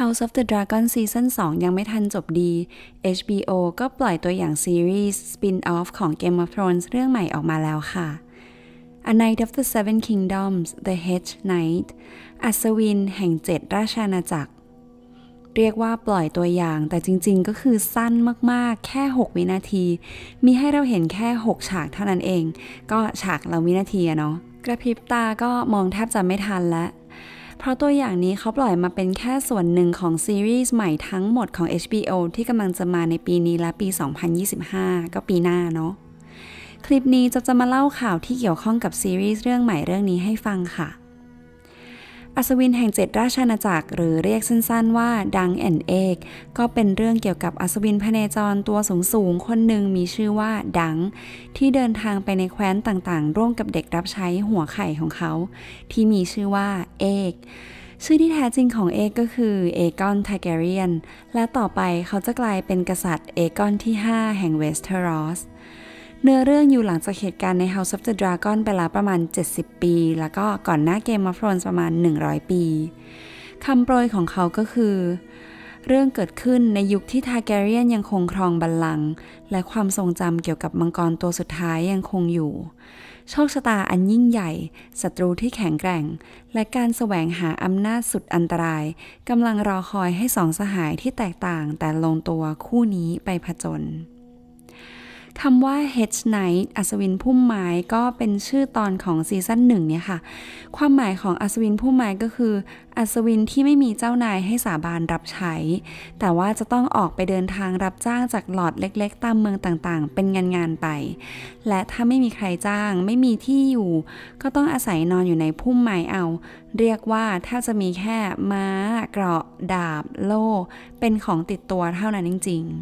House of the Dragon ซีซั่น 2 ยังไม่ทันจบดี HBO ก็ปล่อยตัวอย่างซีรีส์สปินออฟของ Game of Thrones เรื่องใหม่ออกมาแล้วค่ะ A Knight of the Seven Kingdoms The Hedge Knight อัศวินแห่งเจ็ดราชอาณาจักร เรียกว่าปล่อยตัวอย่าง แต่จริงๆ ก็คือสั้นมากๆ แค่ 6 วินาที มีให้เราเห็นแค่ 6 ฉากเท่านั้นเอง ก็ฉากเราวินาทีอะเนาะกระพริบตาก็มองแทบจะไม่ทันแล้วเพราะตัวอย่างนี้เขาปล่อยมาเป็นแค่ส่วนหนึ่งของซีรีส์ใหม่ทั้งหมดของ HBO ที่กำลังจะมาในปีนี้และปี 2025 ก็ปีหน้าเนาะ คลิปนี้จะจะมาเล่าข่าวที่เกี่ยวข้องกับซีรีส์เรื่องใหม่เรื่องนี้ให้ฟังค่ะอัศวินแห่งเจ็ดราชอาณาจักรหรือเรียกสั้นๆว่า ดังแอนเอกก็เป็นเรื่องเกี่ยวกับอัศวินพเนจรตัวสูงๆคนหนึ่งมีชื่อว่า ดัง ที่เดินทางไปในแคว้นต่างๆ ร่วมกับเด็กรับใช้หัวไข่ของเขา ที่มีชื่อว่าเอกชื่อที่แท้จริงของเอกก็คือเอกอนทเกเรียนและต่อไปเขาจะกลายเป็นกษัตริย์เอกอนที่ 5 แห่งเวสเทอรอสเนื้อเรื่องอยู่หลังจากเหตุการณ์ใน House of the Dragon ไปแล้วประมาณ 70 ปี แล้วก็ก่อนหน้าเกมมาฟรอนประมาณ 100 ปี คำโปรยของเขาก็คือ เรื่องเกิดขึ้นในยุคที่ทาแกเรียนยังคงครองบัลลังก์ และความทรงจำเกี่ยวกับมังกรตัวสุดท้ายยังคงอยู่โชคชะตาอันยิ่งใหญ่ศัตรูที่แข็งแกร่ง และการแสวงหาอำนาจสุดอันตรายกำลังรอคอยให้สองสหายที่แตกต่าง แต่ลงตัวคู่นี้ไปผจญคำว่า Hedge Knight อัศวินพุ่มไม้ก็เป็นชื่อตอนของซีซั่นหนึ่งเนี่ยค่ะ ความหมายของอัศวินพุ่มไม้ก็คืออัศวินที่ไม่มีเจ้านายให้สาบานรับใช้ แต่ว่าจะต้องออกไปเดินทางรับจ้างจากหลอดเล็กๆ ตามเมืองต่างๆเป็นงานๆไป และถ้าไม่มีใครจ้างไม่มีที่อยู่ก็ต้องอาศัยนอนอยู่ในพุ่มไม้เอา เรียกว่าถ้าจะมีแค่ ม้าเกราะดาบ โล่เป็นของติดตัวเท่านั้นจริง ๆ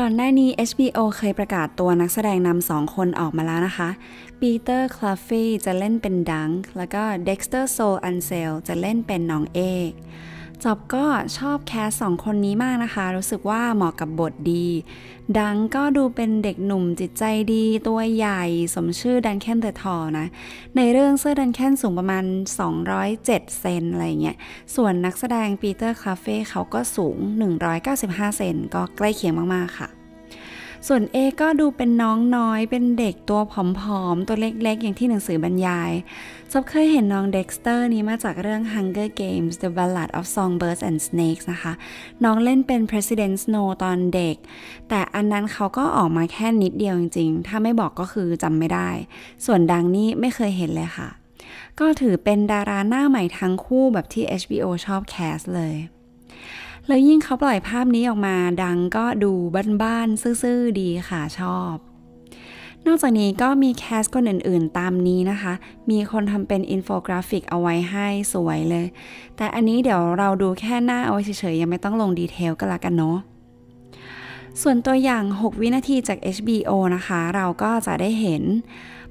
ก่อนหน้านี้ HBO เคยประกาศตัวนักแสดงนำสองคนออกมาแล้วนะคะ ปีเตอร์ คลาฟฟี่ จะเล่นเป็นดัง แล้วก็เด็กสเตอร์โซ อันเซล จะเล่นเป็นน้องเอกจอบก็ชอบแคสสองคนนี้มากนะคะ รู้สึกว่าเหมาะกับบทดี ดังก็ดูเป็นเด็กหนุ่มจิตใจดี ตัวใหญ่ สมชื่อดันแคนเดอร์ทอนะ ในเรื่องเสื้อดันแคนสูงประมาณ 207 เซนอะไรเงี้ยส่วนนักแสดงปีเตอร์คาเฟ่เขาก็สูง 195เซนก็ใกล้เคียงมาก ๆ ค่ะส่วนเอก็ดูเป็นน้องน้อยเป็นเด็กตัวผอมๆ ตัวเล็กๆ อย่างที่หนังสือบรรยายซับเคยเห็นน้องเด็กสเตอร์นี้มาจากเรื่อง Hunger Games The Ballad of Songbirds and Snakes นะคะ น้องเล่นเป็น President Snow ตอนเด็ก แต่อันนั้นเขาก็ออกมาแค่นิดเดียวจริงๆ ถ้าไม่บอกก็คือจำไม่ได้ ส่วนดังนี้ไม่เคยเห็นเลยค่ะ ก็ถือเป็นดาราหน้าใหม่ทั้งคู่แบบที่ HBO ชอบแคสเลยแล้วยิ่งเขาปล่อยภาพนี้ออกมา ดังก็ดูบ้านๆซื่อๆ ดีค่ะ ชอบ นอกจากนี้ก็มีแคสคนอื่นๆ ตามนี้นะคะ มีคนทำเป็นอินโฟกราฟิกเอาไว้ให้สวยเลย แต่อันนี้เดี๋ยวเราดูแค่หน้าเอาไว้เฉย ๆ ยังไม่ต้องลงดีเทลก็แล้วกันเนาะส่วนตัวอย่าง 6 วินาทีจาก HBO นะคะ เราก็จะได้เห็น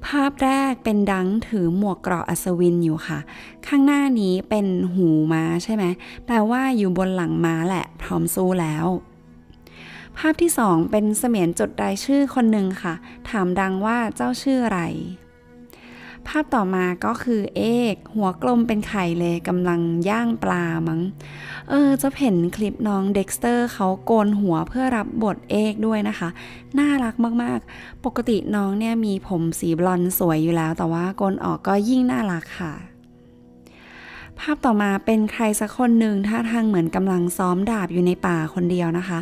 ภาพแรกเป็นดังถือหมวกเกราะอัศวินอยู่ค่ะ ข้างหน้านี้เป็นหูม้าใช่ไหมแปลว่าอยู่บนหลังม้าแหละพร้อมสู้แล้ว ภาพที่ 2 เป็นเสมียนจดรายชื่อคนหนึ่งค่ะ ถามดังว่าเจ้าชื่ออะไรภาพต่อมาก็คือเอก หัวกลมเป็นไข่เลยกำลังย่างปลามั้ง เออ จะเห็นคลิปน้องเด็กสเตอร์เขาโกนหัวเพื่อรับบทเอกด้วยนะคะ น่ารักมากๆ ปกติน้องเนี่ยมีผมสีบลอนด์สวยอยู่แล้ว แต่ว่าโกนออกก็ยิ่งน่ารักค่ะ ภาพต่อมาเป็นใครสักคนหนึ่งท่าทางเหมือนกำลังซ้อมดาบอยู่ในป่าคนเดียวนะคะ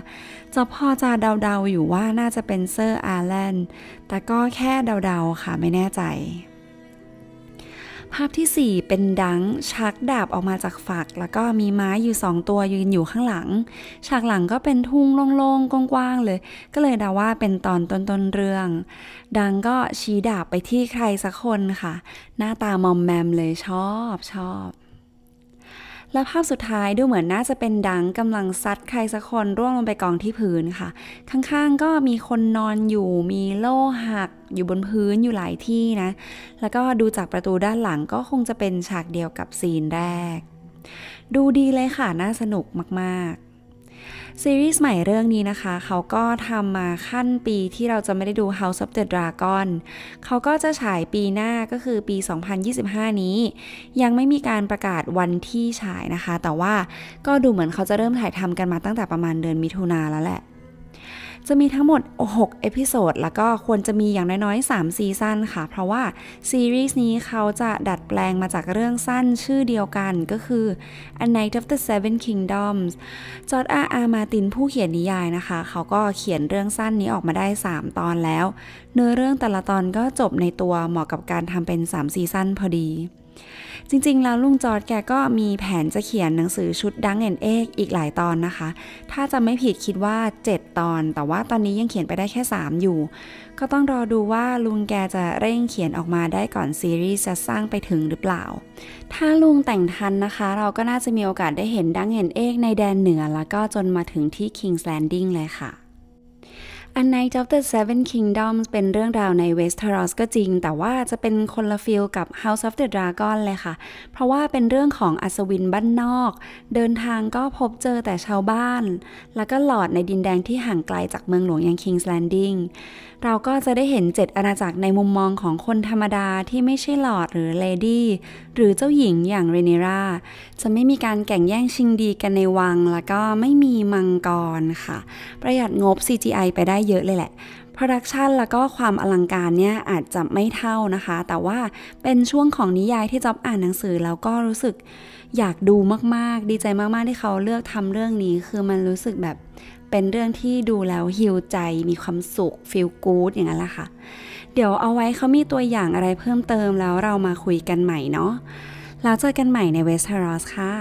จะพอจะเดาๆอยู่ว่าน่าจะเป็นเซอร์อาร์แลนแต่ก็แค่เดาๆค่ะไม่แน่ใจภาพที่ 4 เป็นดังชักดาบออกมาจากฝัก แล้วก็มีไม้อยู่ 2 ตัวยืนอยู่ข้างหลัง ฉากหลังก็เป็นทุ่งโล่งๆกว้างๆ เลยก็เลยเดาว่าเป็นตอนต้นๆเรื่อง ดังก็ชี้ดาบไปที่ใครสักคนค่ะ หน้าตามอมแมมเลยชอบชอบและภาพสุดท้ายดูเหมือนน่าจะเป็นดังกำลังซัดใครสักคนร่วงลงไปกองที่พื้นค่ะ ข้างๆก็มีคนนอนอยู่มีโล่หัก อยู่บนพื้นอยู่หลายที่นะ แล้วก็ดูจากประตูด้านหลังก็คงจะเป็นฉากเดียวกับซีนแรก ดูดีเลยค่ะน่าสนุกมากซีรีส์ใหม่เรื่องนี้นะคะ เขาก็ทำมาขั้นปีที่เราจะไม่ได้ดู House of the Dragon เขาก็จะฉายปีหน้าก็คือปี 2025 นี้ ยังไม่มีการประกาศวันที่ฉายนะคะ แต่ว่าก็ดูเหมือนเขาจะเริ่มถ่ายทำกันมาตั้งแต่ประมาณเดือนมิถุนาแล้วแหละจะมีทั้งหมด 6 เอพิโซด แล้วก็ควรจะมีอย่างน้อยๆ 3 ซีซั่นค่ะ เพราะว่าซีรีส์นี้เขาจะดัดแปลงมาจากเรื่องสั้นชื่อเดียวกันก็คือ A Night of the Seven Kingdoms จอร์ดอาอามาตินผู้เขียนนิยายนะคะ เขาก็เขียนเรื่องสั้นนี้ออกมาได้ 3 ตอนแล้ว เนื้อเรื่องแต่ละตอนก็จบในตัวเหมาะกับการทำเป็น 3 ซีซั่นพอดีจริงๆแล้วลุงจอร์ดแกก็มีแผนจะเขียนหนังสือชุดดังเอ็นเอกอีกหลายตอนนะคะ ถ้าจะไม่ผิดคิดว่า 7 ตอน แต่ว่าตอนนี้ยังเขียนไปได้แค่ 3 อยู่ ก็ต้องรอดูว่าลุงแกจะเร่งเขียนออกมาได้ก่อนซีรีส์จะสร้างไปถึงหรือเปล่า ถ้าลุงแต่งทันนะคะ เราก็น่าจะมีโอกาสได้เห็นดังเอ็นเอกในแดนเหนือแล้วก็จนมาถึงที่ King's Landing เลยค่ะ A n น g จ t of the Seven Kingdoms เป็นเรื่องราวในเวสเทอรอสก็จริง แต่ว่าจะเป็นคนละฟิลกับ House of the Dragon เลยค่ะ เพราะว่าเป็นเรื่องของอัศวินบ้านนอก เดินทางก็พบเจอแต่ชาวบ้าน แล้วก็หลอดในดินแดงที่ห่างไกลจากเมืองหลวงอย่าง King's Landing เราก็จะได้เห็นเจ็ดอาณาจักรในมุมมองของคนธรรมดาที่ไม่ใช่หลอดหรือเลดี้ หรือเจ้าหญิงอย่างเรเนราจะไม่มีการแข่งแย่งชิงดีกันในวัง แล้วก็ไม่มีมังกรค่ะ ประหยัดงบ CGI ไปได้เยอะเลยแหละ d ดักชันแล้วก็ความอลังการเนี่ยอาจจะไม่เท่านะคะ แต่ว่าเป็นช่วงของนิยายที่จ๊อบอ่านหนังสือแล้วก็รู้สึกอยากดูมาก ๆ ดีใจมาก ๆ ที่เขาเลือกทำเรื่องนี้ คือมันรู้สึกแบบเป็นเรื่องที่ดูแล้วฮิวใจมีความสุขฟีลกู๊ดอย่างนั้นแหละค่ะ เดี๋ยวเอาไว้เขามีตัวอย่างอะไรเพิ่มเติมแล้วเรามาคุยกันใหม่เนาะ แล้วเจอกันใหม่ในเวสเทอรอสค่ะ